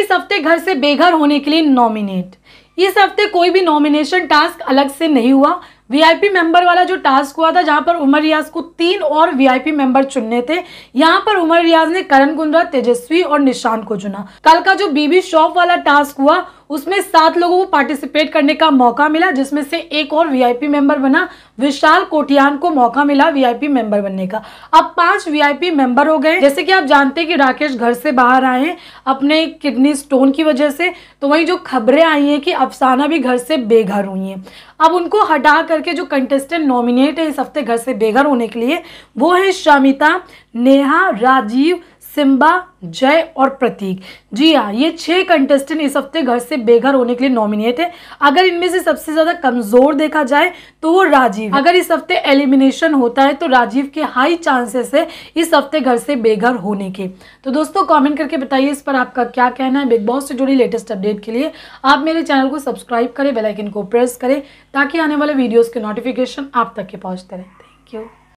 इस हफ्ते घर से बेघर होने के लिए नॉमिनेट इस हफ्ते कोई भी नॉमिनेशन टास्क अलग से नहीं हुआ वीआईपी मेंबर वाला जो टास्क हुआ था जहां पर उमर रियाज को तीन और वीआईपी मेंबर चुनने थे यहां पर उमर रियाज ने करण कुंद्रा तेजस्वी और निशान को चुना कल का जो बीबी शॉप वाला टास्क हुआ उसमें सात लोगों को पार्टिसिपेट करने का मौका मिला जिसमें से एक और वीआईपी मेंबर बना विशाल कोटियान को मौका मिला वीआईपी मेंबर बनने का अब पांच वीआईपी मेंबर हो गए जैसे कि आप जानते हैं कि राकेश घर से बाहर आए हैं अपने किडनी स्टोन की वजह से तो वहीं जो खबरें आई हैं कि अफसाना भी घर से बेघर हुई हैं अब उनको हटा करके जो कंटेस्टेंट नॉमिनेट है इस हफ्ते घर से बेघर होने के लिए वो है शामिता नेहा राजीव सिम्बा जय और प्रतीक जी हाँ ये छह कंटेस्टेंट इस हफ्ते घर से बेघर होने के लिए नॉमिनेट है अगर इनमें से सबसे ज़्यादा कमज़ोर देखा जाए तो वो राजीव अगर इस हफ्ते एलिमिनेशन होता है तो राजीव के हाई चांसेस है इस हफ्ते घर से बेघर होने के तो दोस्तों कमेंट करके बताइए इस पर आपका क्या कहना है बिग बॉस से जुड़ी लेटेस्ट अपडेट के लिए आप मेरे चैनल को सब्सक्राइब करें बेलाइकिन को प्रेस करें ताकि आने वाले वीडियोज़ के नोटिफिकेशन आप तक के पहुंचते रहे थैंक यू